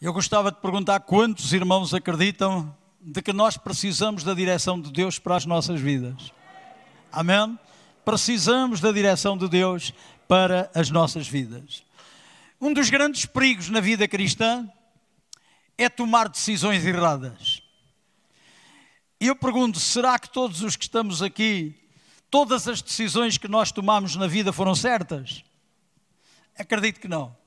Eu gostava de perguntar quantos irmãos acreditam de que nós precisamos da direção de Deus para as nossas vidas. Amém? Precisamos da direção de Deus para as nossas vidas. Um dos grandes perigos na vida cristã é tomar decisões erradas. E eu pergunto: será que todos os que estamos aqui, todas as decisões que nós tomamos na vida foram certas? Acredito que não.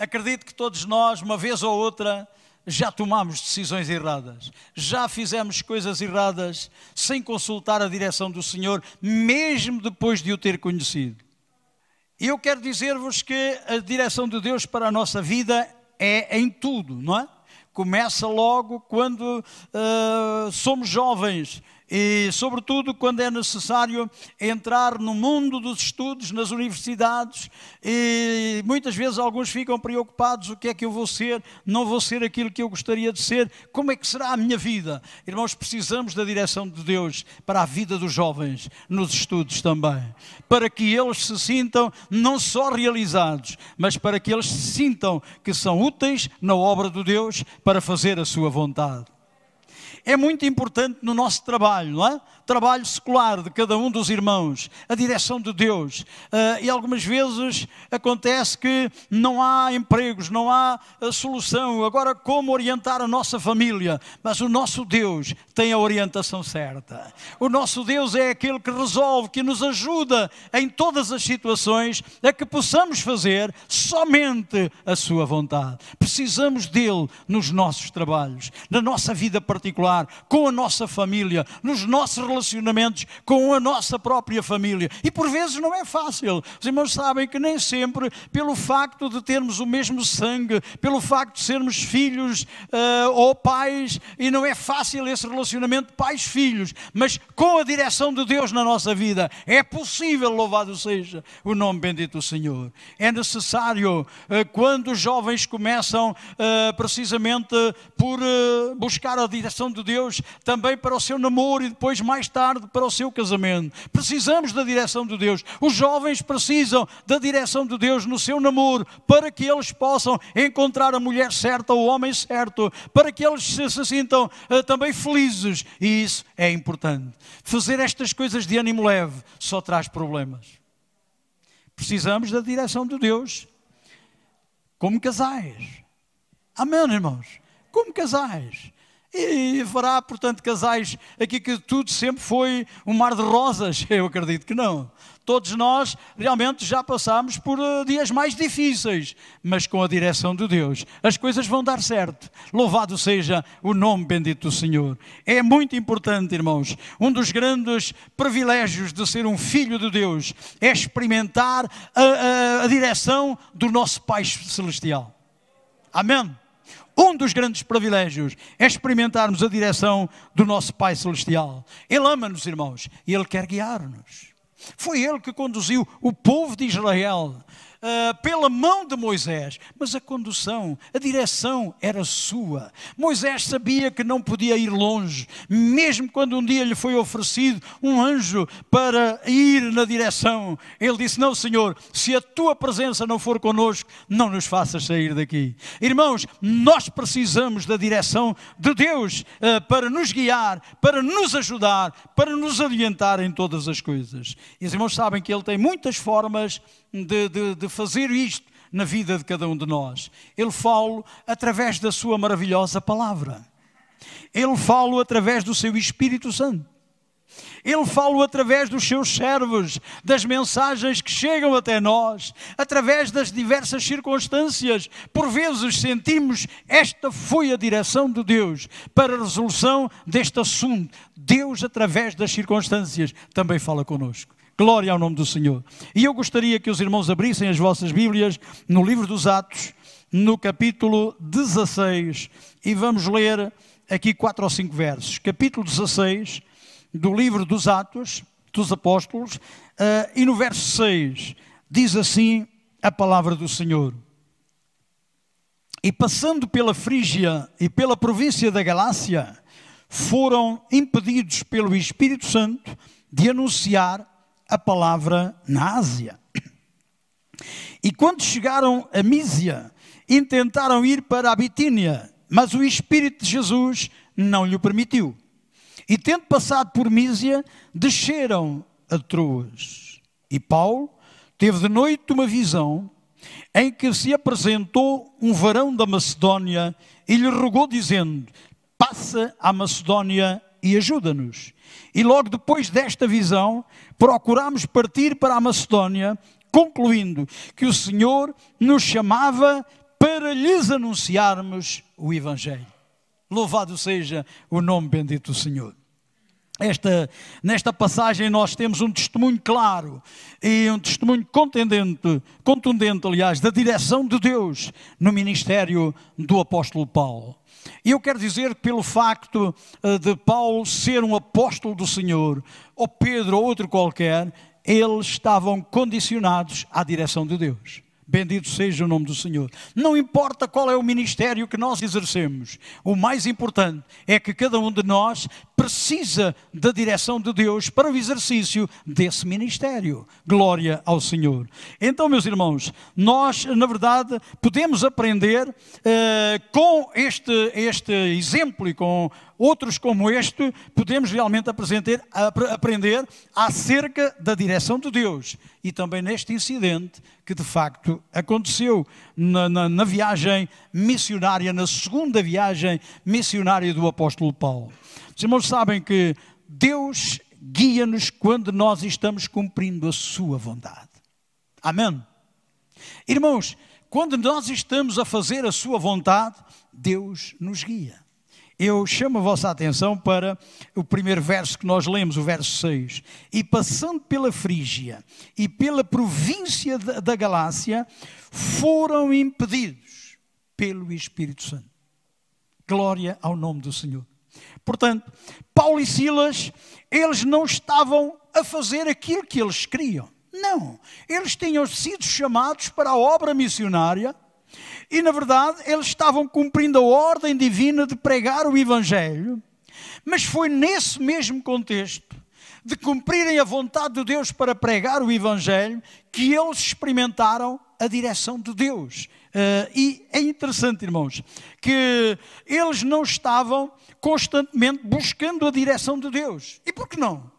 Acredito que todos nós, uma vez ou outra, já tomamos decisões erradas, já fizemos coisas erradas sem consultar a direção do Senhor, mesmo depois de o ter conhecido. Eu quero dizer-vos que a direção de Deus para a nossa vida é em tudo, não é? Começa logo quando uh, somos jovens e, sobretudo, quando é necessário entrar no mundo dos estudos, nas universidades, e muitas vezes alguns ficam preocupados: o que é que eu vou ser? Não vou ser aquilo que eu gostaria de ser? Como é que será a minha vida? Irmãos, precisamos da direção de Deus para a vida dos jovens, nos estudos também, para que eles se sintam não só realizados, mas para que eles se sintam que são úteis na obra do Deus para fazer a sua vontade é muito importante no nosso trabalho, não é? Trabalho secular de cada um dos irmãos, a direção de Deus. Uh, e algumas vezes acontece que não há empregos, não há ah, solução. Agora, como orientar a nossa família? Mas o nosso Deus tem a orientação certa. O nosso Deus é aquele que resolve, que nos ajuda em todas as situações a que possamos fazer somente a Sua vontade. Precisamos dele nos nossos trabalhos, na nossa vida particular com a nossa família, nos nossos relacionamentos com a nossa própria família. E por vezes não é fácil. Os irmãos sabem que nem sempre, pelo facto de termos o mesmo sangue, pelo facto de sermos filhos uh, ou pais, e não é fácil esse relacionamento pais-filhos, mas com a direção de Deus na nossa vida, é possível, louvado seja o nome bendito do Senhor. É necessário, uh, quando os jovens começam uh, precisamente por buscar a direção de de Deus também para o seu namoro e depois, mais tarde, para o seu casamento. Precisamos da direção de Deus. Os jovens precisam da direção de Deus no seu namoro para que eles possam encontrar a mulher certa, o homem certo, para que eles se, se sintam uh, também felizes. E isso é importante. Fazer estas coisas de ânimo leve só traz problemas. Precisamos da direção de Deus como casais. Amém, irmãos? Como casais. E haverá, portanto, casais aqui que tudo sempre foi um mar de rosas? Eu acredito que não. Todos nós realmente já passámos por eh, dias mais difíceis, mas com a direção de Deus as coisas vão dar certo. Louvado seja o nome bendito do Senhor. É muito importante, irmãos. Um dos grandes privilégios de ser um filho de Deus é experimentar a, a, a direção do nosso Pai Celestial. Amém? Um dos grandes privilégios é experimentarmos a direção do nosso Pai Celestial. Ele ama-nos, irmãos, e Ele quer guiar-nos. Foi Ele que conduziu o povo de Israel uh, pela mão de Moisés, mas a condução, a direção era sua. Moisés sabia que não podia ir longe, mesmo quando um dia lhe foi oferecido um anjo para ir na direção. Ele disse: Não, Senhor, se a tua presença não for conosco, não nos faças sair daqui. Irmãos, nós precisamos da direção de Deus uh, para nos guiar, para nos ajudar, para nos orientar em todas as coisas. E os irmãos sabem que Ele tem muitas formas de, de, de fazer isto na vida de cada um de nós. Ele fala através da sua maravilhosa palavra. Ele fala através do seu Espírito Santo. Ele fala através dos seus servos, das mensagens que chegam até nós, através das diversas circunstâncias. Por vezes sentimos esta foi a direção de Deus para a resolução deste assunto. Deus, através das circunstâncias, também fala conosco. Glória ao nome do Senhor. E eu gostaria que os irmãos abrissem as vossas Bíblias no livro dos Atos, no capítulo 16, e vamos ler aqui quatro ou cinco versos. Capítulo 16 do livro dos Atos dos Apóstolos, uh, e no verso 6 diz assim a palavra do Senhor. E passando pela Frígia e pela província da Galácia, foram impedidos pelo Espírito Santo de anunciar a palavra na Ásia. E quando chegaram a Mísia, intentaram ir para a Bitínia, mas o Espírito de Jesus não lhe permitiu. E tendo passado por Mísia, desceram a Troas. E Paulo teve de noite uma visão em que se apresentou um varão da Macedónia e lhe rogou, dizendo: Passa à Macedónia e ajuda-nos. E logo depois desta visão, procurámos partir para a Macedónia, concluindo que o Senhor nos chamava para lhes anunciarmos o Evangelho. Louvado seja o nome bendito do Senhor. Esta, nesta passagem nós temos um testemunho claro e um testemunho contundente, contundente, aliás, da direção de Deus no ministério do apóstolo Paulo. E eu quero dizer que, pelo facto eh, de Paulo ser um apóstolo do Senhor, ou Pedro ou outro qualquer, eles estavam condicionados à direção de Deus. Bendito seja o nome do Senhor. Não importa qual é o ministério que nós exercemos, o mais importante é que cada um de nós precisa da direção de Deus para o exercício desse ministério. Glória ao Senhor. Então, meus irmãos, nós, na verdade, podemos aprender eh, com este, este exemplo e com outros como este, podemos realmente aprender acerca da direção de Deus. E também neste incidente que de facto aconteceu na, na, na viagem missionária, na segunda viagem missionária do apóstolo Paulo. Os irmãos sabem que Deus guia-nos quando nós estamos cumprindo a sua vontade. Amém? Irmãos, quando nós estamos a fazer a sua vontade, Deus nos guia eu chamo a vossa atenção para o primeiro verso que nós lemos, o verso 6. E passando pela Frígia e pela província da Galácia, foram impedidos pelo Espírito Santo. Glória ao nome do Senhor. Portanto, Paulo e Silas, eles não estavam a fazer aquilo que eles queriam. Não, eles tinham sido chamados para a obra missionária e na verdade, eles estavam cumprindo a ordem divina de pregar o Evangelho, mas foi nesse mesmo contexto de cumprirem a vontade de Deus para pregar o Evangelho que eles experimentaram a direção de Deus. Uh, e é interessante, irmãos, que eles não estavam constantemente buscando a direção de Deus. E por que não?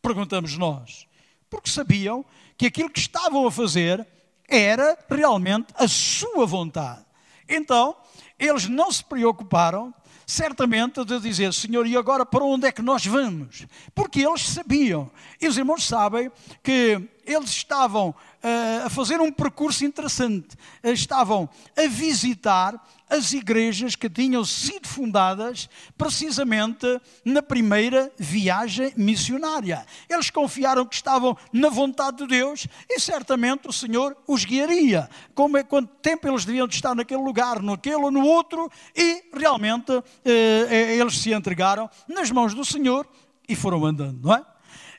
Perguntamos nós. Porque sabiam que aquilo que estavam a fazer era realmente a sua vontade. Então, eles não se preocuparam, certamente, de dizer: Senhor, e agora para onde é que nós vamos? Porque eles sabiam, e os irmãos sabem, que eles estavam uh, a fazer um percurso interessante, eh, estavam a visitar as igrejas que tinham sido fundadas precisamente na primeira viagem missionária. Eles confiaram que estavam na vontade de Deus e certamente o Senhor os guiaria. Como é quanto tempo eles deviam estar naquele lugar, naquele ou no outro, e realmente eh, eh, eles se entregaram nas mãos do Senhor e foram andando, não é?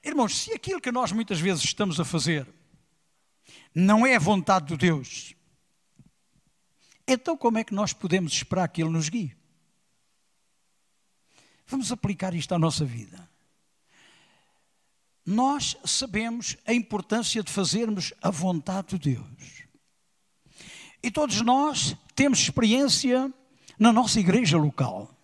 Irmãos, se aquilo que nós muitas vezes estamos a fazer não é a vontade de Deus, então, como é que nós podemos esperar que Ele nos guie? Vamos aplicar isto à nossa vida. Nós sabemos a importância de fazermos a vontade de Deus. E todos nós temos experiência na nossa igreja local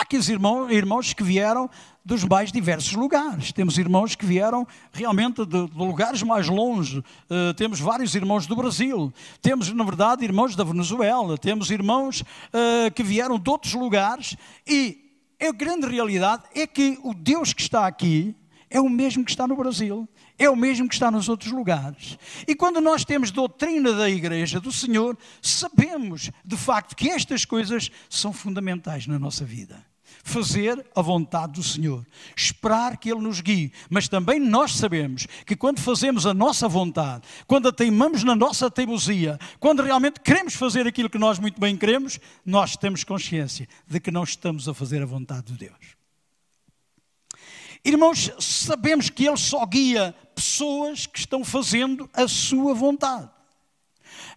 aqueles irmão, irmãos que vieram dos mais diversos lugares. Temos irmãos que vieram realmente de, de lugares mais longe. Uh, temos vários irmãos do Brasil. Temos, na verdade, irmãos da Venezuela. Temos irmãos uh, que vieram de outros lugares. E a grande realidade é que o Deus que está aqui é o mesmo que está no Brasil. É o mesmo que está nos outros lugares. E quando nós temos doutrina da Igreja do Senhor, sabemos de facto que estas coisas são fundamentais na nossa vida fazer a vontade do Senhor, esperar que Ele nos guie, mas também nós sabemos que quando fazemos a nossa vontade, quando a teimamos na nossa teimosia, quando realmente queremos fazer aquilo que nós muito bem queremos, nós temos consciência de que não estamos a fazer a vontade de Deus. Irmãos, sabemos que Ele só guia pessoas que estão fazendo a sua vontade.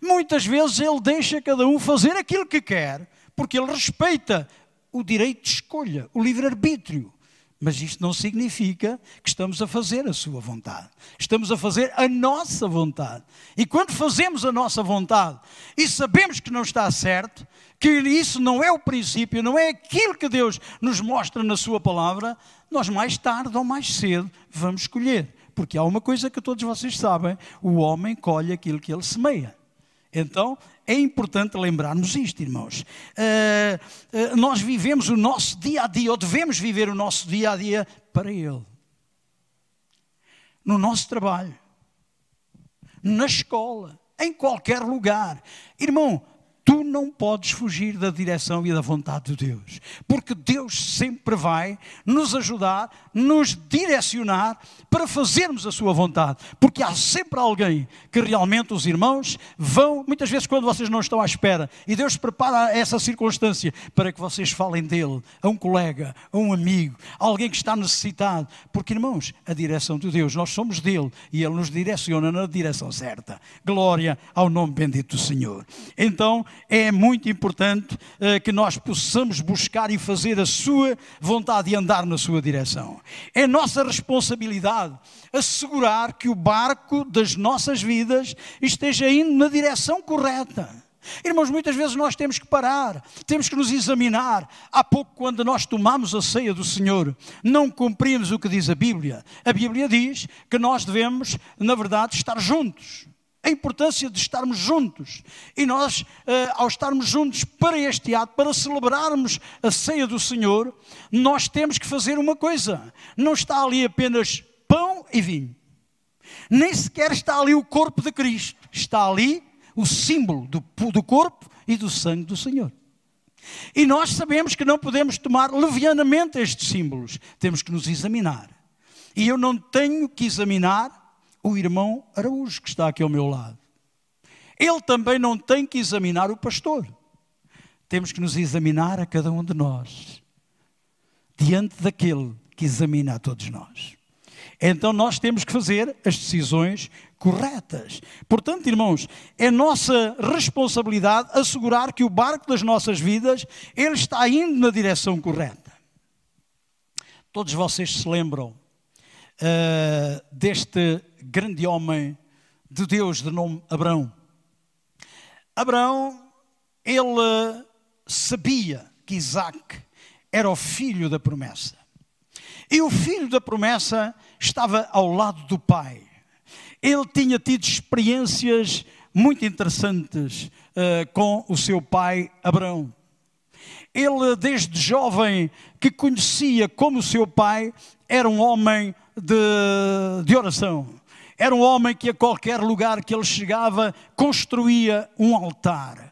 Muitas vezes Ele deixa cada um fazer aquilo que quer, porque Ele respeita o direito de escolha, o livre-arbítrio. Mas isto não significa que estamos a fazer a sua vontade. Estamos a fazer a nossa vontade. E quando fazemos a nossa vontade e sabemos que não está certo, que isso não é o princípio, não é aquilo que Deus nos mostra na Sua palavra, nós mais tarde ou mais cedo vamos escolher. Porque há uma coisa que todos vocês sabem: o homem colhe aquilo que ele semeia. Então, é importante lembrarmos isto, irmãos. Uh, uh, nós vivemos o nosso dia a dia, ou devemos viver o nosso dia a dia para Ele. No nosso trabalho, na escola, em qualquer lugar. Irmão, tu não podes fugir da direção e da vontade de Deus, porque Deus sempre vai nos ajudar nos direcionar para fazermos a sua vontade, porque há sempre alguém que realmente os irmãos vão, muitas vezes quando vocês não estão à espera, e Deus prepara essa circunstância para que vocês falem dele a um colega, a um amigo, a alguém que está necessitado, porque irmãos, a direção de Deus, nós somos dele e ele nos direciona na direção certa. Glória ao nome bendito do Senhor. Então, é muito importante eh, que nós possamos buscar e fazer a sua vontade e andar na sua direção. É nossa responsabilidade assegurar que o barco das nossas vidas esteja indo na direção correta. Irmãos, muitas vezes nós temos que parar, temos que nos examinar. Há pouco, quando nós tomamos a ceia do Senhor, não cumprimos o que diz a Bíblia. A Bíblia diz que nós devemos, na verdade, estar juntos a importância de estarmos juntos. E nós, eh, ao estarmos juntos para este ato, para celebrarmos a ceia do Senhor, nós temos que fazer uma coisa: não está ali apenas pão e vinho, nem sequer está ali o corpo de Cristo, está ali o símbolo do, do corpo e do sangue do Senhor. E nós sabemos que não podemos tomar levianamente estes símbolos, temos que nos examinar. E eu não tenho que examinar o irmão Araújo, que está aqui ao meu lado. Ele também não tem que examinar o pastor. Temos que nos examinar a cada um de nós, diante daquele que examina a todos nós. Então nós temos que fazer as decisões corretas. Portanto, irmãos, é nossa responsabilidade assegurar que o barco das nossas vidas ele está indo na direção correta. Todos vocês se lembram uh, deste grande homem de Deus de nome Abraão. Abraão, ele sabia que Isaac era o filho da promessa. E o filho da promessa estava ao lado do pai. Ele tinha tido experiências muito interessantes uh, com o seu pai Abraão. Ele, desde jovem, que conhecia como o seu pai, era um homem de, de oração era um homem que a qualquer lugar que ele chegava construía um altar.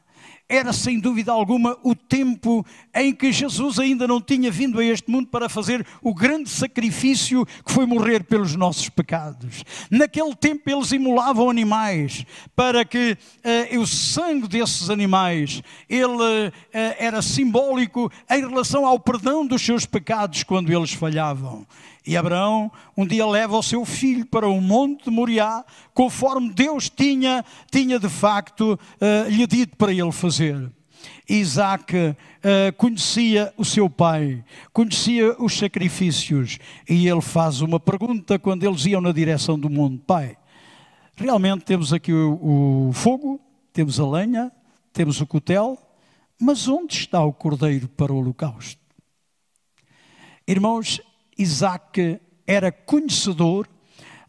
Era sem dúvida alguma o tempo em que Jesus ainda não tinha vindo a este mundo para fazer o grande sacrifício que foi morrer pelos nossos pecados. Naquele tempo eles imolavam animais para que uh, o sangue desses animais ele uh, era simbólico em relação ao perdão dos seus pecados quando eles falhavam. E Abraão um dia leva o seu filho para o monte de Moriá, conforme Deus tinha, tinha de facto uh, lhe dito para ele fazer. Isaac uh, conhecia o seu pai, conhecia os sacrifícios, e ele faz uma pergunta quando eles iam na direção do monte: Pai, realmente temos aqui o, o fogo, temos a lenha, temos o cutel, mas onde está o cordeiro para o holocausto? Irmãos, Isaac era conhecedor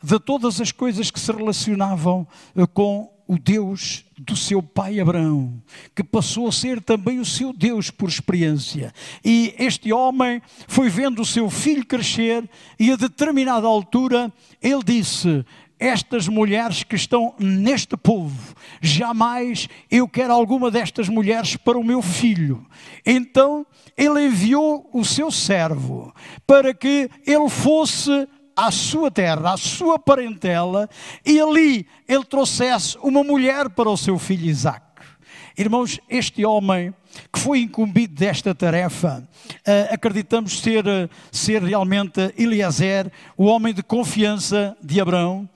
de todas as coisas que se relacionavam eh, com o Deus do seu pai Abraão, que passou a ser também o seu Deus por experiência. E este homem foi vendo o seu filho crescer e a determinada altura ele disse: estas mulheres que estão neste povo. Jamais eu quero alguma destas mulheres para o meu filho. Então ele enviou o seu servo para que ele fosse à sua terra, à sua parentela, e ali ele trouxesse uma mulher para o seu filho Isaac. Irmãos, este homem que foi incumbido desta tarefa, eh, acreditamos ser, eh, ser realmente Eliezer, o homem de confiança de Abraão,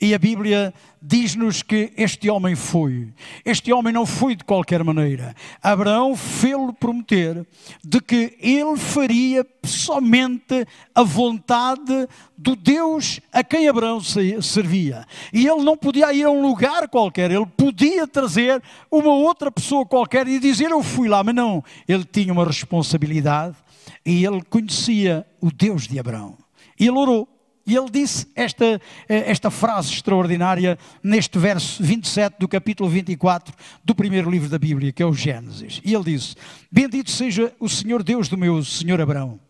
e a Bíblia diz-nos que este homem foi. Este homem não foi de qualquer maneira. Abraão fê-lo prometer de que ele faria somente a vontade do Deus a quem Abraão servia. E ele não podia ir a um lugar qualquer, ele podia trazer uma outra pessoa qualquer e dizer eu fui lá, mas não. Ele tinha uma responsabilidade e ele conhecia o Deus de Abraão. E ele orou. E ele disse esta, eh, esta frase extraordinária neste verso 27 do capítulo 24 do primeiro livro da Bíblia, que é o Gênesis. E ele disse: Bendito seja o Senhor Deus do meu Senhor Abraão,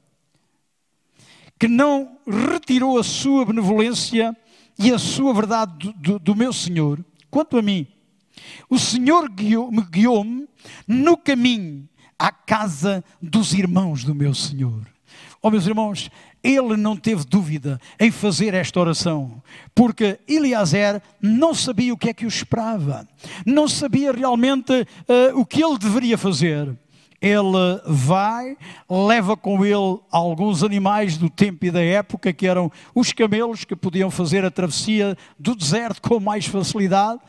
que não retirou a sua benevolência e a sua verdade do, do, do meu Senhor. Quanto a mim, o Senhor guiou-me guiou no caminho à casa dos irmãos do meu Senhor. Oh, meus irmãos, ele não teve dúvida em fazer esta oração, porque Eliezer não sabia o que é que o esperava, não sabia realmente uh, o que ele deveria fazer. Ele vai, leva com ele alguns animais do tempo e da época, que eram os camelos que podiam fazer a travessia do deserto com mais facilidade,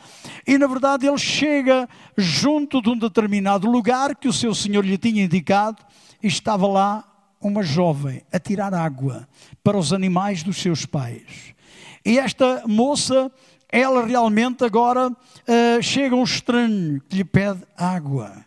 e na verdade ele chega junto de um determinado lugar que o seu senhor lhe tinha indicado, e estava lá uma jovem a tirar água para os animais dos seus pais. E esta moça, ela realmente agora uh, chega um estranho que lhe pede água.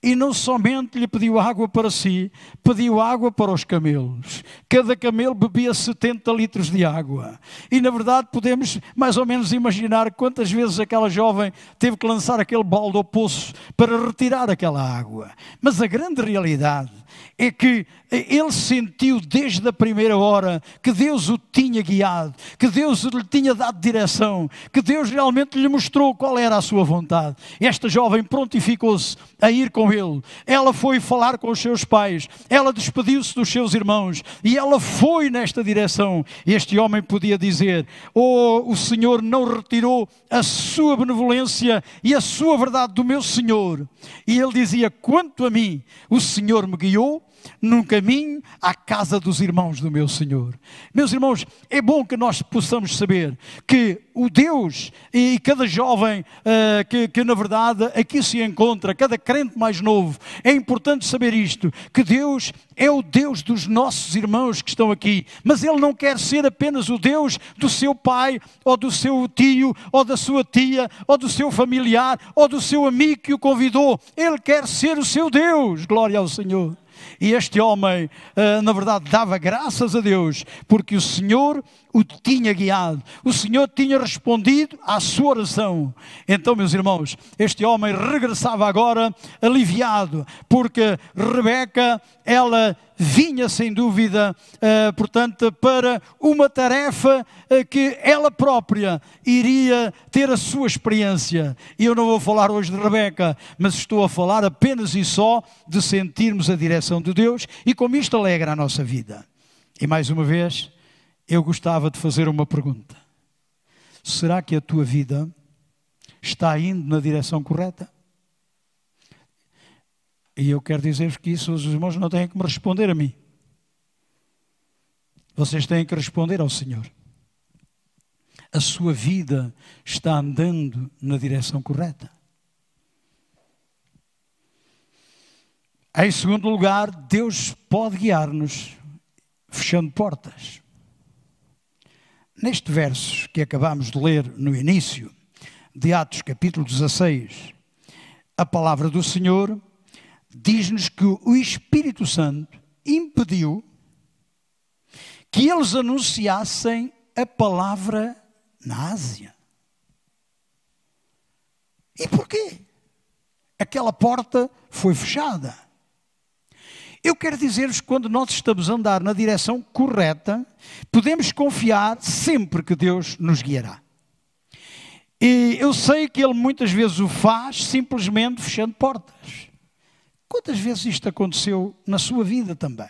E não somente lhe pediu água para si, pediu água para os camelos. Cada camelo bebia 70 litros de água. E na verdade podemos mais ou menos imaginar quantas vezes aquela jovem teve que lançar aquele balde ao poço para retirar aquela água. Mas a grande realidade é que ele sentiu desde a primeira hora que Deus o tinha guiado, que Deus lhe tinha dado direção, que Deus realmente lhe mostrou qual era a sua vontade. Esta jovem prontificou-se a ir com ele. Ela foi falar com os seus pais, ela despediu-se dos seus irmãos e ela foi nesta direção. Este homem podia dizer: Oh, o Senhor não retirou a sua benevolência e a sua verdade do meu Senhor. E ele dizia: Quanto a mim, o Senhor me guiou num caminho à casa dos irmãos do meu Senhor. Meus irmãos, é bom que nós possamos saber que o Deus e cada jovem uh, que, que, na verdade, aqui se encontra, cada crente mais novo, é importante saber isto: que Deus é o Deus dos nossos irmãos que estão aqui, mas Ele não quer ser apenas o Deus do seu pai, ou do seu tio, ou da sua tia, ou do seu familiar, ou do seu amigo que o convidou. Ele quer ser o seu Deus. Glória ao Senhor. E este homem, eh, na verdade, dava graças a Deus, porque o Senhor o tinha guiado, o Senhor tinha respondido à sua oração. Então, meus irmãos, este homem regressava agora aliviado, porque Rebeca, ela vinha sem dúvida, eh, portanto, para uma tarefa eh, que ela própria iria ter a sua experiência. E eu não vou falar hoje de Rebeca, mas estou a falar apenas e só de sentirmos a direção de Deus e como isto alegra a nossa vida. E mais uma vez, eu gostava de fazer uma pergunta: será que a tua vida está indo na direção correta? E eu quero dizer-vos que isso os irmãos não têm que me responder a mim. Vocês têm que responder ao Senhor. A sua vida está andando na direção correta. Em segundo lugar, Deus pode guiar-nos fechando portas. Neste verso que acabamos de ler no início de Atos, capítulo 16, a palavra do Senhor diz-nos que o Espírito Santo impediu que eles anunciassem a palavra na Ásia. E porquê? Aquela porta foi fechada. Eu quero dizer-vos que quando nós estamos a andar na direção correta, podemos confiar sempre que Deus nos guiará. E eu sei que Ele muitas vezes o faz simplesmente fechando portas. Quantas vezes isto aconteceu na sua vida também?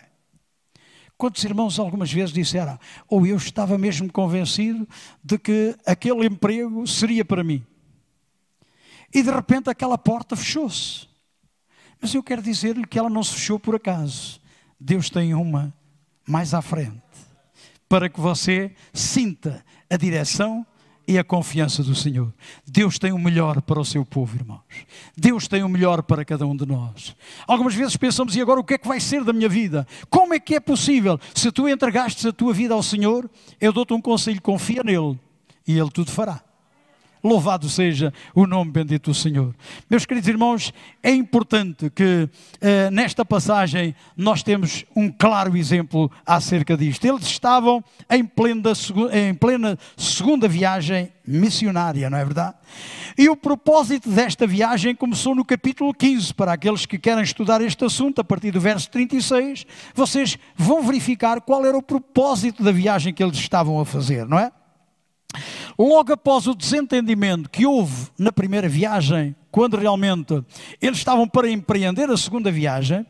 Quantos irmãos algumas vezes disseram, ou eu estava mesmo convencido de que aquele emprego seria para mim? E de repente aquela porta fechou-se. Mas eu quero dizer-lhe que ela não se fechou por acaso. Deus tem uma mais à frente para que você sinta a direção e a confiança do Senhor. Deus tem o melhor para o seu povo, irmãos. Deus tem o melhor para cada um de nós. Algumas vezes pensamos, e agora o que é que vai ser da minha vida? Como é que é possível? Se tu entregaste a tua vida ao Senhor, eu dou-te um conselho, confia nele e ele tudo fará. Louvado seja o nome bendito do Senhor. Meus queridos irmãos, é importante que eh, nesta passagem nós temos um claro exemplo acerca disto. Eles estavam em plena, em plena segunda viagem missionária, não é verdade? E o propósito desta viagem começou no capítulo 15. Para aqueles que querem estudar este assunto, a partir do verso 36, vocês vão verificar qual era o propósito da viagem que eles estavam a fazer, não é? Logo após o desentendimento que houve na primeira viagem, quando realmente eles estavam para empreender a segunda viagem,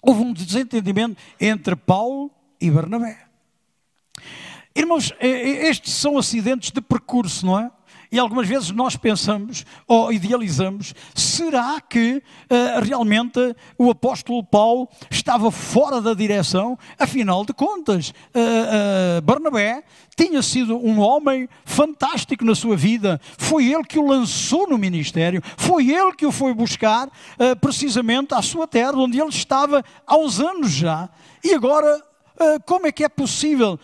houve um desentendimento entre Paulo e Bernabé. Irmãos, estes são acidentes de percurso, não é? E algumas vezes nós pensamos ou idealizamos: será que uh, realmente o apóstolo Paulo estava fora da direção? Afinal de contas, uh, uh, Barnabé tinha sido um homem fantástico na sua vida. Foi ele que o lançou no ministério, foi ele que o foi buscar precisamente à sua terra, onde ele estava há uns anos já. E agora como é que é possível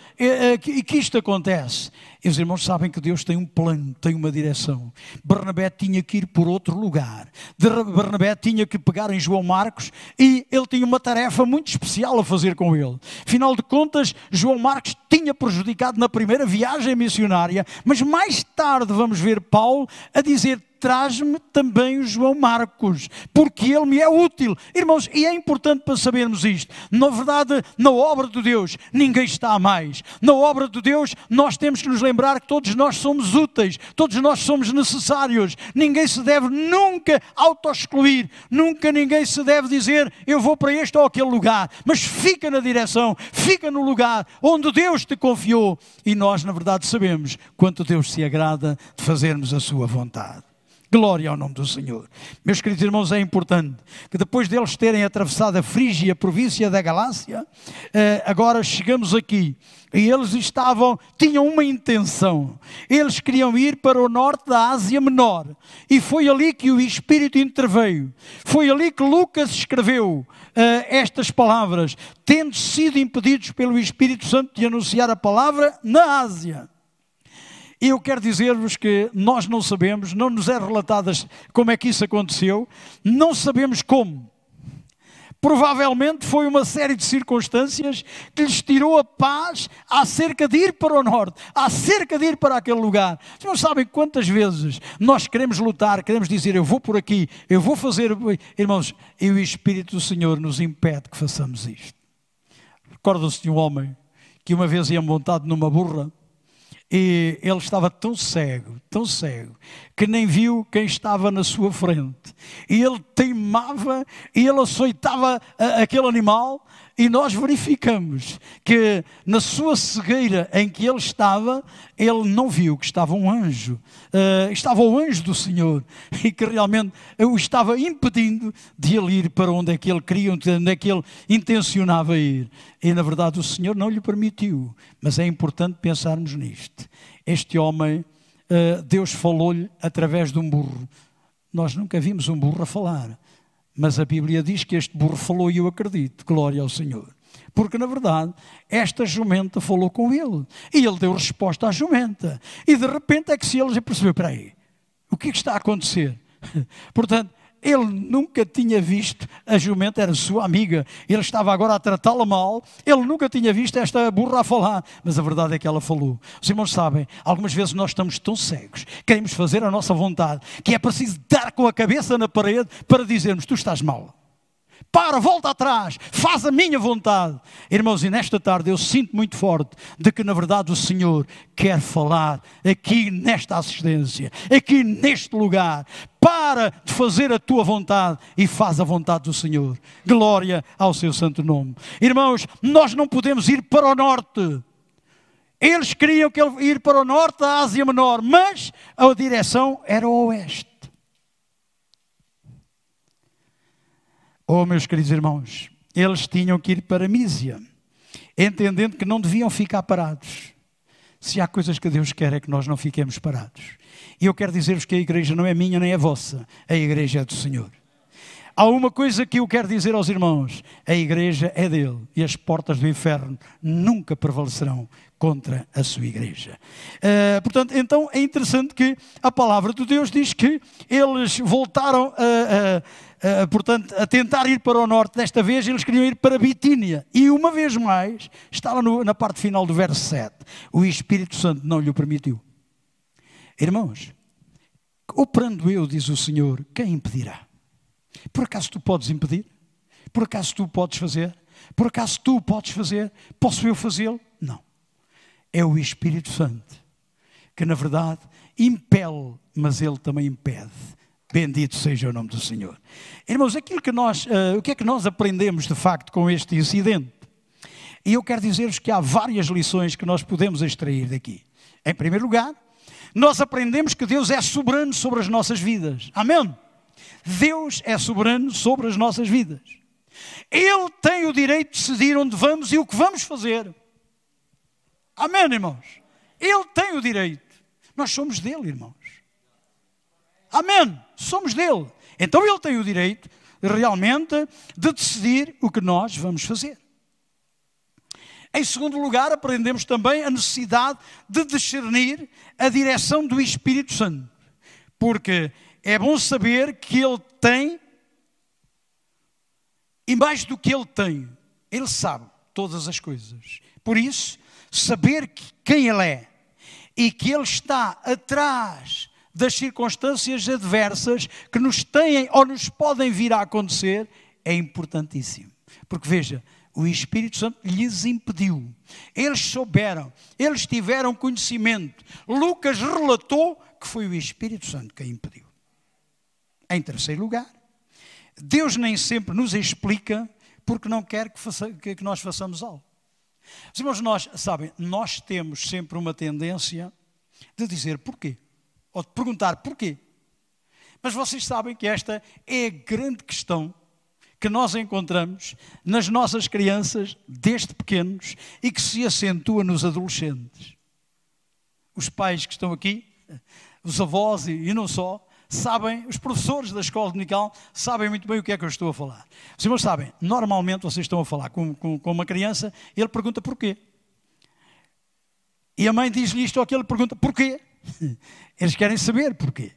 que isto acontece? E os irmãos sabem que Deus tem um plano, tem uma direção. Bernabé tinha que ir por outro lugar. Bernabé tinha que pegar em João Marcos e ele tinha uma tarefa muito especial a fazer com ele. Afinal de contas, João Marcos tinha prejudicado na primeira viagem missionária, mas mais tarde vamos ver Paulo a dizer: traz-me também o João Marcos, porque ele me é útil. Irmãos, e é importante para sabermos isto. Na verdade, na obra de Deus, ninguém está mais. Na obra de Deus, nós temos que nos lembrar que todos nós somos úteis, todos nós somos necessários. Ninguém se deve nunca auto-excluir, nunca ninguém se deve dizer eu vou para este ou aquele lugar, mas fica na direção, fica no lugar onde Deus te confiou. E nós, na verdade, sabemos quanto Deus se agrada de fazermos a sua vontade. Glória ao nome do Senhor. Meus queridos irmãos, é importante que depois deles terem atravessado a Frígia, a província da Galácia, eh, agora chegamos aqui e eles estavam, tinham uma intenção. Eles queriam ir para o norte da Ásia Menor. E foi ali que o Espírito interveio. Foi ali que Lucas escreveu eh, estas palavras, tendo sido impedidos pelo Espírito Santo de anunciar a palavra na Ásia. E eu quero dizer-vos que nós não sabemos, não nos é relatadas como é que isso aconteceu, não sabemos como. Provavelmente foi uma série de circunstâncias que lhes tirou a paz acerca de ir para o norte, acerca de ir para aquele lugar. Vocês não sabem quantas vezes nós queremos lutar, queremos dizer eu vou por aqui, eu vou fazer. Irmãos, e o Espírito do Senhor nos impede que façamos isto. Recordam-se de um homem que uma vez ia montado numa burra e ele estava tão cego, tão cego, que nem viu quem estava na sua frente. E ele teimava, e ele açoitava aquele animal, e nós verificamos que na sua cegueira em que ele estava, ele não viu que estava um anjo, uh, estava o anjo do Senhor e que realmente o estava impedindo de ele ir para onde é que ele queria, onde é que ele intencionava ir. E na verdade o Senhor não lhe permitiu, mas é importante pensarmos nisto. Este homem ah, Deus falou-lhe através de um burro. Nós nunca vimos um burro a falar, mas a Bíblia diz que este burro falou e eu acredito. Glória ao Senhor. Porque, na verdade, esta jumenta falou com ele. E ele deu resposta à jumenta. E de repente é que se ele já percebeu: aí. o que, é que está a acontecer? Portanto, ele nunca tinha visto, a jumenta era sua amiga, ele estava agora a tratá-la mal, ele nunca tinha visto esta burra a falar, mas a verdade é que ela falou. Os irmãos sabem, algumas vezes nós estamos tão cegos, queremos fazer a nossa vontade, que é preciso dar com a cabeça na parede para dizermos: Tu estás mal. Para, volta atrás, faz a minha vontade. Irmãos, e nesta tarde eu sinto muito forte de que, na verdade, o Senhor quer falar aqui nesta assistência, aqui neste lugar. Para de fazer a tua vontade e faz a vontade do Senhor. Glória ao seu santo nome. Irmãos, nós não podemos ir para o norte. Eles queriam que ele ir para o norte da Ásia Menor, mas a direção era o oeste. Oh, meus queridos irmãos, eles tinham que ir para Mísia, entendendo que não deviam ficar parados. Se há coisas que Deus quer é que nós não fiquemos parados. E eu quero dizer-vos que a igreja não é minha nem é vossa, a igreja é do Senhor. Há uma coisa que eu quero dizer aos irmãos: a igreja é dele e as portas do inferno nunca prevalecerão contra a sua igreja. Uh, portanto, então é interessante que a palavra de Deus diz que eles voltaram a, a eh, portanto, a tentar ir para o norte desta vez, eles queriam ir para Bitínia. E uma vez mais, está lá no, na parte final do verso 7, o Espírito Santo não lhe permitiu. Irmãos, operando eu, diz o Senhor, quem impedirá? Por acaso tu podes impedir? Por acaso tu podes fazer? Por acaso tu podes fazer? Posso eu fazê-lo? Não. É o Espírito Santo que, na verdade, impele, mas ele também impede. Bendito seja o nome do Senhor. Irmãos, aquilo que nós, uh, o que é que nós aprendemos de facto com este incidente? E eu quero dizer-vos que há várias lições que nós podemos extrair daqui. Em primeiro lugar, nós aprendemos que Deus é soberano sobre as nossas vidas. Amém? Deus é soberano sobre as nossas vidas. Ele tem o direito de decidir onde vamos e o que vamos fazer. Amém, irmãos? Ele tem o direito. Nós somos dele, irmãos. Amém. Somos dele. Então ele tem o direito, realmente, de decidir o que nós vamos fazer. Em segundo lugar, aprendemos também a necessidade de discernir a direção do Espírito Santo, porque é bom saber que ele tem, e mais do que ele tem, ele sabe todas as coisas. Por isso, saber quem ele é e que ele está atrás das circunstâncias adversas que nos têm ou nos podem vir a acontecer é importantíssimo. Porque veja, o Espírito Santo lhes impediu. Eles souberam, eles tiveram conhecimento. Lucas relatou que foi o Espírito Santo que impediu. Em terceiro lugar, Deus nem sempre nos explica porque não quer que, faça, que nós façamos algo. Os irmãos, nós, sabem, nós temos sempre uma tendência de dizer porquê ou de perguntar porquê. Mas vocês sabem que esta é a grande questão que nós encontramos nas nossas crianças desde pequenos e que se acentua nos adolescentes. Os pais que estão aqui, os avós e, não só, sabem, os professores da escola dominical sabem muito bem o que é que eu estou a falar. Os irmãos sabem, normalmente vocês estão a falar com, com, com uma criança e ele pergunta porquê. E a mãe diz-lhe isto ou aquilo, pergunta porquê. Eles querem saber porquê.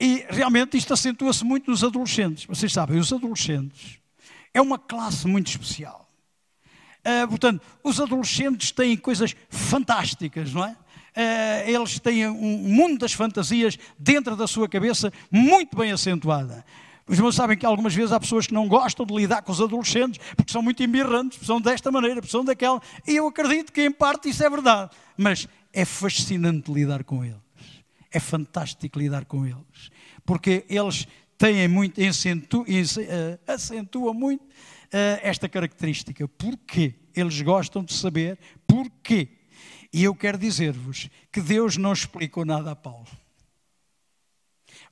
E realmente isto acentua-se muito nos adolescentes. Vocês sabem, os adolescentes é uma classe muito especial. Uh, portanto, os adolescentes têm coisas fantásticas, não é? Uh, eles têm um mundo das fantasias dentro da sua cabeça muito bem acentuada. Os irmãos sabem que algumas vezes há pessoas que não gostam de lidar com os adolescentes porque são muito embirrantes, porque são desta maneira, porque são daquela. E eu acredito que em parte isso é verdade. Mas é fascinante lidar com eles. É fantástico lidar com eles. Porque eles têm muito, acentu, eh, acentuam muito eh, esta característica. Porquê? Eles gostam de saber porquê. E eu quero dizer-vos que Deus não explicou nada a Paulo.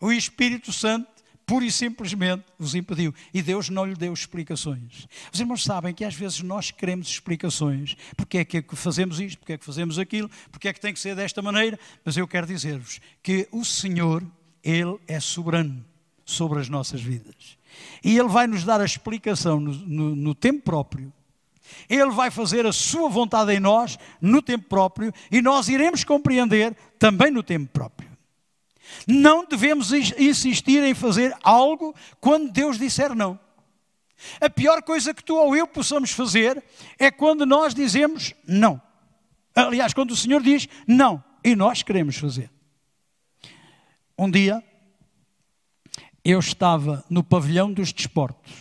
O Espírito Santo pura e simplesmente os impediu. E Deus não lhe deu explicações. Os irmãos sabem que às vezes nós queremos explicações. Porque é, é que fazemos isto, porque é que fazemos aquilo, porque é que tem que ser desta maneira. Mas eu quero dizer-vos que o Senhor, Ele é soberano sobre as nossas vidas. E Ele vai nos dar a explicação no, no, no tempo próprio. Ele vai fazer a sua vontade em nós no tempo próprio e nós iremos compreender também no tempo próprio. Não devemos insistir em fazer algo quando Deus disser não. A pior coisa que tu ou eu possamos fazer é quando nós dizemos não. Aliás, quando o Senhor diz não e nós queremos fazer. Um dia eu estava no pavilhão dos desportos,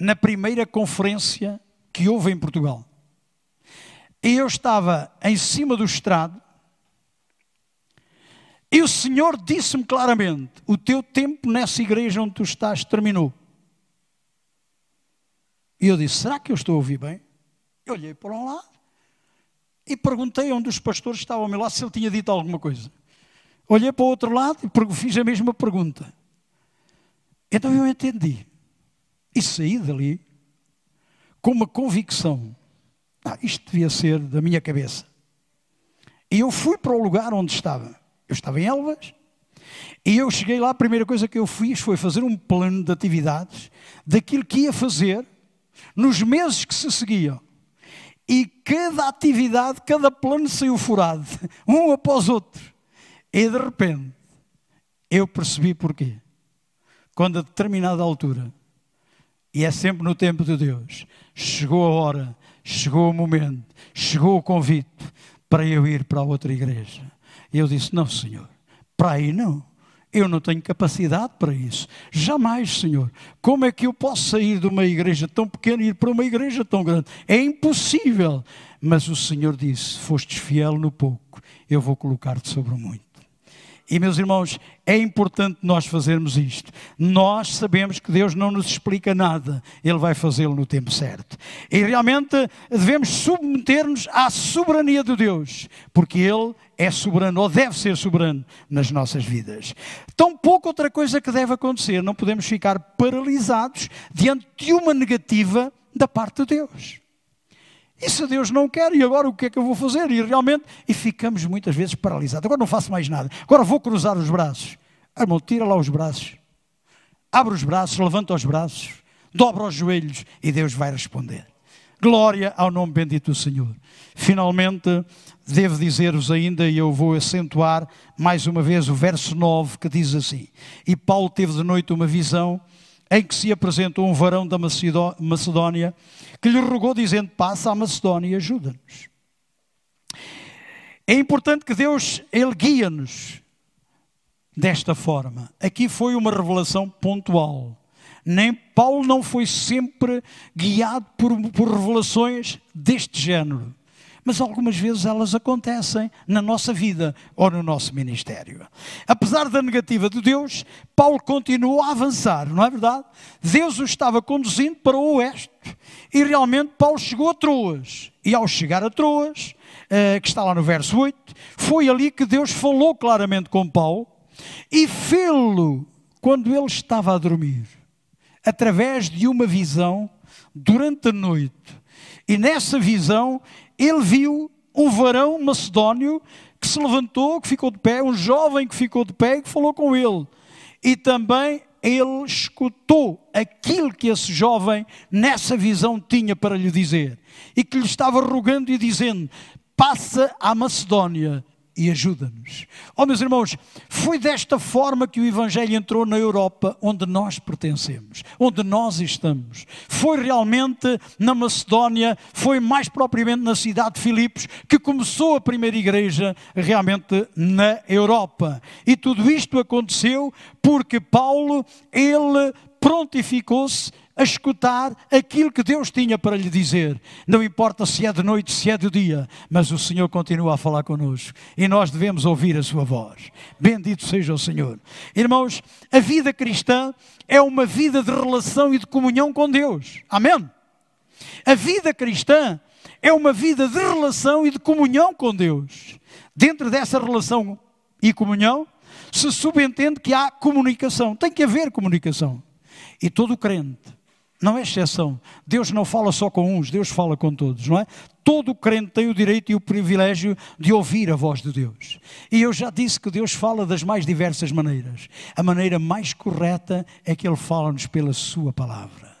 na primeira conferência que houve em Portugal. E eu estava em cima do estrado e o Senhor disse-me claramente: o teu tempo nessa igreja onde tu estás terminou. E eu disse: será que eu estou a ouvir bem? Eu olhei para um lado e perguntei a um dos pastores que estava ao meu lado se ele tinha dito alguma coisa. Olhei para o outro lado e fiz a mesma pergunta. Então eu entendi. E saí dali com uma convicção. Ah, isto devia ser da minha cabeça. E eu fui para o lugar onde estava. Eu estava em Elvas e eu cheguei lá, a primeira coisa que eu fiz foi fazer um plano de atividades daquilo que ia fazer nos meses que se seguiam. E cada atividade, cada plano saiu furado, um após outro. E de repente, eu percebi porquê. Quando a determinada altura, e é sempre no tempo de Deus, chegou a hora, chegou o momento, chegou o convite para eu ir para outra igreja. E eu disse: Não, Senhor, para aí não. Eu não tenho capacidade para isso. Jamais, Senhor. Como é que eu posso sair de uma igreja tão pequena e ir para uma igreja tão grande? É impossível. Mas o Senhor disse: Fostes fiel no pouco, eu vou colocar-te sobre o muito. E meus irmãos, é importante nós fazermos isto. Nós sabemos que Deus não nos explica nada, Ele vai fazê-lo no tempo certo. E realmente devemos submeter-nos à soberania de Deus, porque Ele é soberano ou deve ser soberano nas nossas vidas. Tampouco outra coisa que deve acontecer, não podemos ficar paralisados diante de uma negativa da parte de Deus. Isso Deus não quer, e agora o que é que eu vou fazer? E realmente, e ficamos muitas vezes paralisados. Agora não faço mais nada, agora vou cruzar os braços. Irmão, tira lá os braços, abre os braços, levanta os braços, dobra os joelhos e Deus vai responder. Glória ao nome bendito do Senhor. Finalmente, devo dizer-vos ainda, e eu vou acentuar mais uma vez o verso 9 que diz assim: E Paulo teve de noite uma visão em que se apresentou um varão da Macedónia que lhe rogou, dizendo: Passa à Macedónia e ajuda-nos. É importante que Deus ele guia-nos desta forma. Aqui foi uma revelação pontual. Nem Paulo não foi sempre guiado por, por revelações deste género mas algumas vezes elas acontecem na nossa vida ou no nosso ministério. Apesar da negativa de Deus, Paulo continuou a avançar, não é verdade? Deus o estava conduzindo para o oeste e realmente Paulo chegou a Troas. E ao chegar a Troas, eh, que está lá no verso 8, foi ali que Deus falou claramente com Paulo e fê-lo quando ele estava a dormir, através de uma visão durante a noite. E nessa visão ele viu um varão macedónio que se levantou, que ficou de pé, um jovem que ficou de pé e que falou com ele. E também ele escutou aquilo que esse jovem, nessa visão, tinha para lhe dizer. E que lhe estava rogando e dizendo: Passa à Macedónia e ajuda-nos. Oh, meus irmãos, foi desta forma que o Evangelho entrou na Europa, onde nós pertencemos, onde nós estamos. Foi realmente na Macedónia, foi mais propriamente na cidade de Filipos, que começou a primeira igreja realmente na Europa. E tudo isto aconteceu porque Paulo, ele prontificou-se a escutar aquilo que Deus tinha para lhe dizer. Não importa se é de noite, se é de dia, mas o Senhor continua a falar conosco e nós devemos ouvir a sua voz. Bendito seja o Senhor. Irmãos, a vida cristã é uma vida de relação e de comunhão com Deus. Amém? A vida cristã é uma vida de relação e de comunhão com Deus. Dentro dessa relação e comunhão, se subentende que há comunicação. Tem que haver comunicação. E todo crente, não é exceção, Deus não fala só com uns, Deus fala com todos, não é? Todo crente tem o direito e o privilégio de ouvir a voz de Deus. E eu já disse que Deus fala das mais diversas maneiras. A maneira mais correta é que Ele fala-nos pela Sua palavra.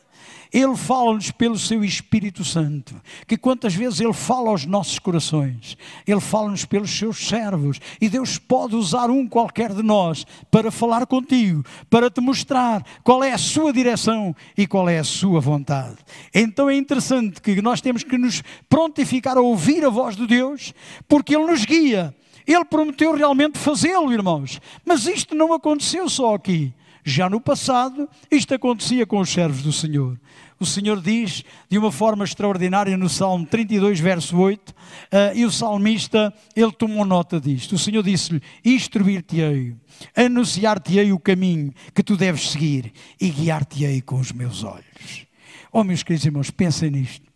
Ele fala-nos pelo seu Espírito Santo, que quantas vezes ele fala aos nossos corações, ele fala-nos pelos seus servos, e Deus pode usar um qualquer de nós para falar contigo, para te mostrar qual é a sua direção e qual é a sua vontade. Então é interessante que nós temos que nos prontificar a ouvir a voz de Deus, porque ele nos guia. Ele prometeu realmente fazê-lo, irmãos. Mas isto não aconteceu só aqui. Já no passado, isto acontecia com os servos do Senhor. O Senhor diz de uma forma extraordinária no Salmo 32, verso 8, uh, ah, e o salmista, ele tomou nota disto. O Senhor disse-lhe: Instruir-te-ei, anunciar-te-ei o caminho que tu deves seguir e guiar-te-ei com os meus olhos. Oh, meus queridos irmãos, pensem nisto.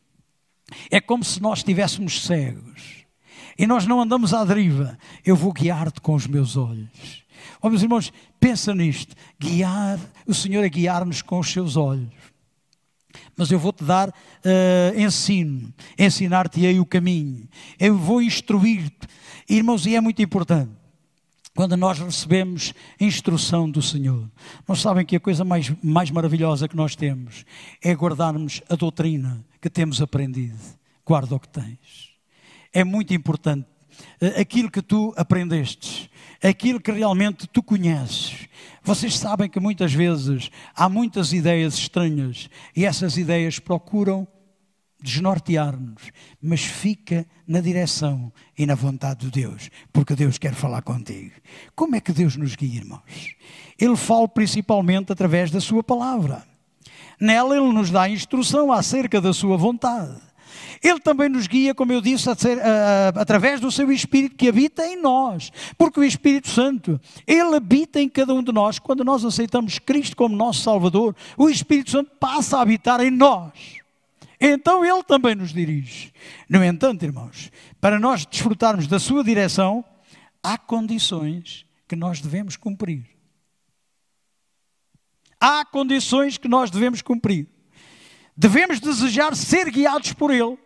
É como se nós estivéssemos cegos e nós não andamos à deriva. Eu vou guiar-te com os meus olhos. Oh, meus irmãos, pensa nisto. Guiar, o Senhor é guiar-nos com os seus olhos. Mas eu vou-te dar uh, ensino, ensinar-te-ei o caminho, eu vou instruir-te. Irmãos, e é muito importante, quando nós recebemos instrução do Senhor, não sabem que a coisa mais, mais maravilhosa que nós temos é guardarmos a doutrina que temos aprendido. Guarda o que tens. É muito importante. Eh, aquilo que tu aprendestes, aquilo que realmente tu conheces. Vocês sabem que muitas vezes há muitas ideias estranhas e essas ideias procuram desnortear-nos, mas fica na direção e na vontade de Deus, porque Deus quer falar contigo. Como é que Deus nos guia, irmãos? Ele fala principalmente através da Sua palavra. Nela, Ele nos dá instrução acerca da Sua vontade. Ele também nos guia, como eu disse, ser, através do seu Espírito que habita em nós. Porque o Espírito Santo, ele habita em cada um de nós. Quando nós aceitamos Cristo como nosso Salvador, o Espírito Santo passa a habitar em nós. Então ele também nos dirige. No entanto, irmãos, para nós desfrutarmos da sua direção, há condições que nós devemos cumprir. Há condições que nós devemos cumprir devemos desejar ser guiados por Ele,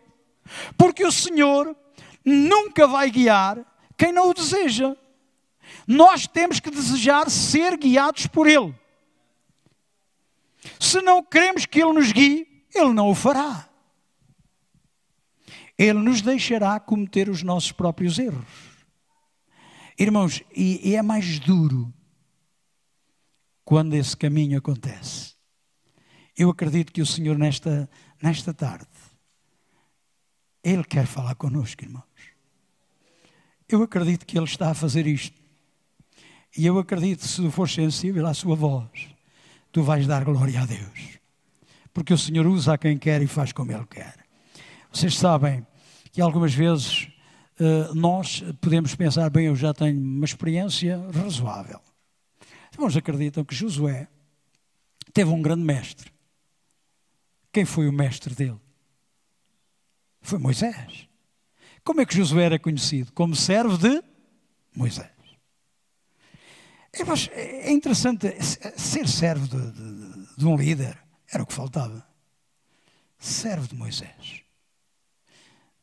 porque o Senhor nunca vai guiar quem não o deseja. Nós temos que desejar ser guiados por Ele. Se não queremos que Ele nos guie, Ele não o fará. Ele nos deixará cometer os nossos próprios erros. Irmãos, e, e é mais duro quando esse caminho acontece. Eu acredito que o Senhor, nesta, nesta tarde, Ele quer falar conosco, irmãos. Eu acredito que Ele está a fazer isto. E eu acredito, que se tu for sensível à Sua voz, tu vais dar glória a Deus. Porque o Senhor usa a quem quer e faz como Ele quer. Vocês sabem que algumas vezes eh, nós podemos pensar, bem, eu já tenho uma experiência razoável. Irmãos, acreditam que Josué teve um grande mestre. Quem foi o mestre dele? Foi Moisés. Como é que Josué era conhecido? Como servo de Moisés. É, é, é interessante, é, ser servo de, de, de um líder era o que faltava. Servo de Moisés.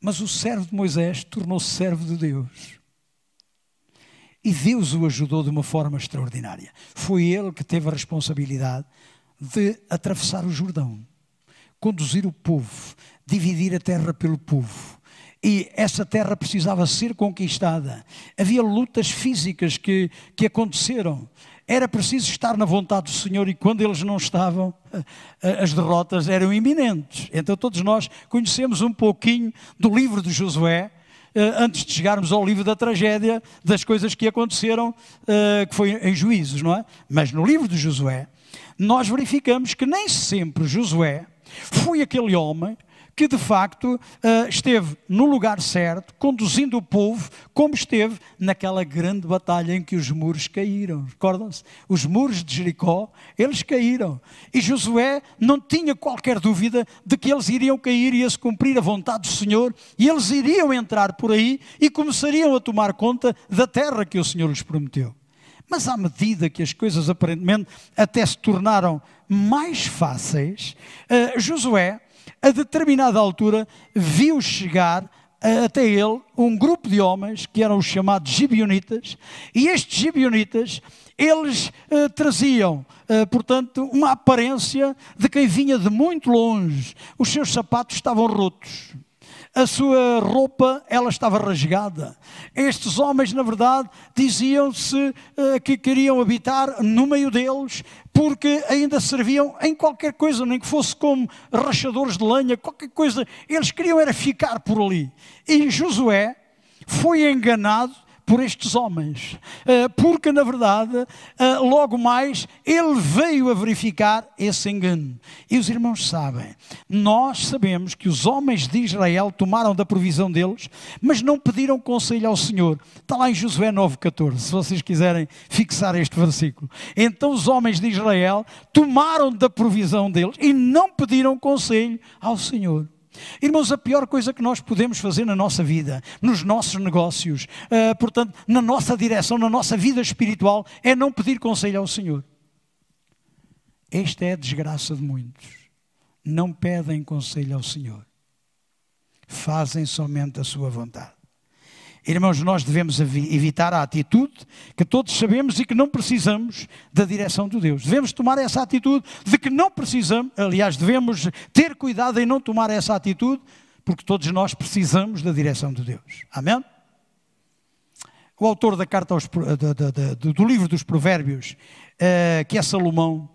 Mas o servo de Moisés tornou-se servo de Deus. E Deus o ajudou de uma forma extraordinária. Foi ele que teve a responsabilidade de atravessar o Jordão conduzir o povo, dividir a terra pelo povo. E essa terra precisava ser conquistada. Havia lutas físicas que, que aconteceram. Era preciso estar na vontade do Senhor e quando eles não estavam, eh, as derrotas eram iminentes. Então, todos nós conhecemos um pouquinho do livro de Josué, eh, antes de chegarmos ao livro da tragédia, das coisas que aconteceram, eh, que foi em juízos, não é? Mas no livro de Josué, nós verificamos que nem sempre Josué foi aquele homem que de facto eh, esteve no lugar certo, conduzindo o povo, como esteve naquela grande batalha em que os muros caíram. Recordam-se? Os muros de Jericó, eles caíram. E Josué não tinha qualquer dúvida de que eles iriam cair e se cumprir a vontade do Senhor, e eles iriam entrar por aí e começariam a tomar conta da terra que o Senhor lhes prometeu. Mas à medida que as coisas aparentemente até se tornaram mais fáceis, uh, Josué, a determinada altura, viu chegar uh, até ele um grupo de homens que eram os chamados gibionitas, e estes gibionitas eles eh, traziam, eh, portanto, uma aparência de quem vinha de muito longe. Os seus sapatos estavam rotos, a sua roupa ela estava rasgada. Estes homens, na verdade, diziam-se eh, que queriam habitar no meio deles, porque ainda serviam em qualquer coisa, nem que fosse como rachadores de lenha, qualquer coisa. Eles queriam era ficar por ali. E Josué foi enganado por estes homens, eh, porque na verdade, eh, logo mais, ele veio a verificar esse engano. E os irmãos sabem, nós sabemos que os homens de Israel tomaram da provisão deles, mas não pediram conselho ao Senhor. Está lá em Josué 9,14, se vocês quiserem fixar este versículo. Então os homens de Israel tomaram da provisão deles e não pediram conselho ao Senhor. Irmãos, a pior coisa que nós podemos fazer na nossa vida, nos nossos negócios, uh, portanto, na nossa direção, na nossa vida espiritual, é não pedir conselho ao Senhor. Esta é a desgraça de muitos. Não pedem conselho ao Senhor. Fazem somente a sua vontade. Irmãos, nós devemos evitar a atitude que todos sabemos e que não precisamos da direção de Deus. Devemos tomar essa atitude de que não precisamos, aliás, devemos ter cuidado em não tomar essa atitude, porque todos nós precisamos da direção de Deus. Amém? O autor da carta aos, do, do, do livro dos Provérbios, eh, que é Salomão,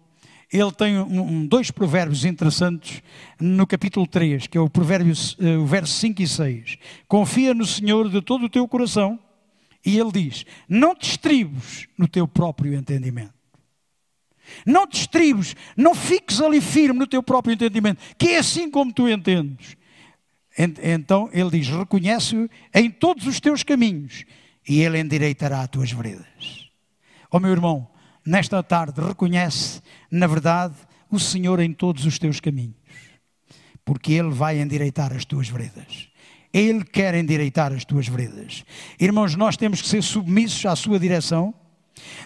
ele tem um, dois provérbios interessantes no capítulo 3, que é o, provérbio, eh, o verso 5 e 6. Confia no Senhor de todo o teu coração, e ele diz: Não te estribes no teu próprio entendimento. Não te estribes, não fiques ali firme no teu próprio entendimento, que é assim como tu entendes. Então ele diz: Reconhece-o em todos os teus caminhos, e ele endireitará as tuas veredas. Ó oh, meu irmão, nesta tarde, reconhece, na verdade, o Senhor em todos os teus caminhos, porque Ele vai endireitar as tuas veredas. Ele quer endireitar as tuas veredas. Irmãos, nós temos que ser submissos à sua direção.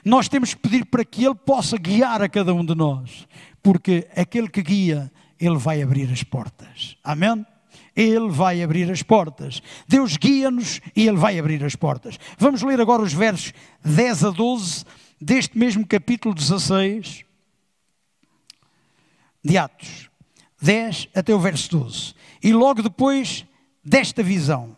Nós temos que pedir para que Ele possa guiar a cada um de nós, porque aquele que guia, Ele vai abrir as portas. Amém? Ele vai abrir as portas. Deus guia-nos e Ele vai abrir as portas. Vamos ler agora os versos 10 a 12 deste mesmo capítulo 16 de Atos, 10 até o verso 12. E logo depois desta visão,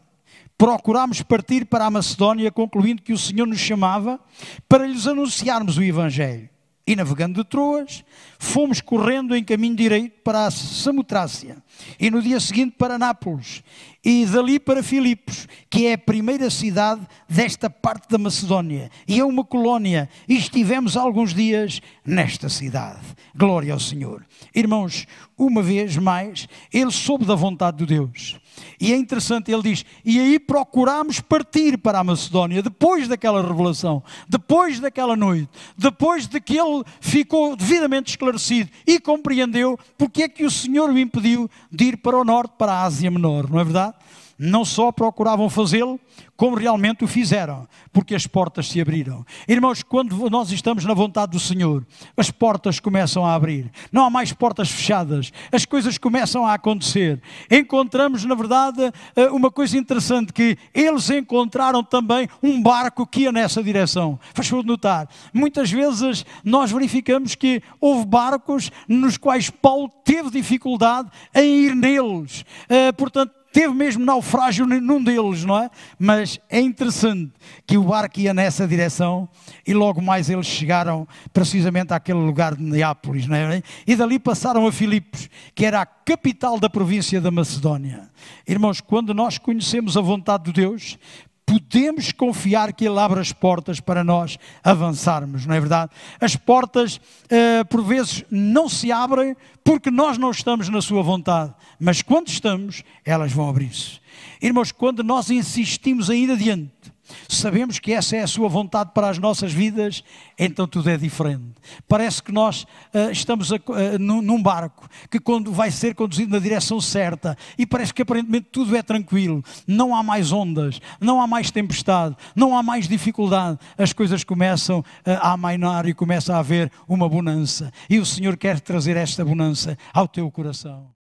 procurámos partir para a Macedónia, concluindo que o Senhor nos chamava para lhes anunciarmos o Evangelho. E navegando de Troas, fomos correndo em caminho direito para a Samotrácia, e no dia seguinte para Nápoles, e dali para Filipos, que é a primeira cidade desta parte da Macedónia, e é uma colónia, e estivemos alguns dias nesta cidade. Glória ao Senhor. Irmãos, uma vez mais, ele soube da vontade de Deus e é interessante, ele diz: E aí procurámos partir para a Macedónia, depois daquela revelação, depois daquela noite, depois de que ele ficou devidamente esclarecido e compreendeu porque é que o Senhor o impediu de ir para o norte, para a Ásia Menor, não é verdade? não só procuravam fazê-lo, como realmente o fizeram, porque as portas se abriram. Irmãos, quando nós estamos na vontade do Senhor, as portas começam a abrir, não há mais portas fechadas, as coisas começam a acontecer. Encontramos, na verdade, eh, uma coisa interessante: que eles encontraram também um barco que ia nessa direção. Faz me notar, muitas vezes nós verificamos que houve barcos nos quais Paulo teve dificuldade em ir neles, eh, portanto, teve mesmo naufrágio num deles, não é? Mas é interessante que o barco ia nessa direção e logo mais eles chegaram precisamente àquele lugar de Neápolis, não é? E dali passaram a Filipos, que era a capital da província da Macedónia. Irmãos, quando nós conhecemos a vontade de Deus, podemos confiar que Ele abre as portas para nós avançarmos, não é verdade? As portas, eh, por vezes, não se abrem porque nós não estamos na Sua vontade, mas quando estamos, elas vão abrir-se. Irmãos, quando nós insistimos ainda adiante, sabemos que essa é a sua vontade para as nossas vidas, então tudo é diferente. Parece que nós uh, estamos a, uh, num barco que quando vai ser conduzido na direção certa e parece que aparentemente tudo é tranquilo, não há mais ondas, não há mais tempestade, não há mais dificuldade, as coisas começam uh, a amainar e começa a haver uma bonança. E o Senhor quer trazer esta bonança ao teu coração.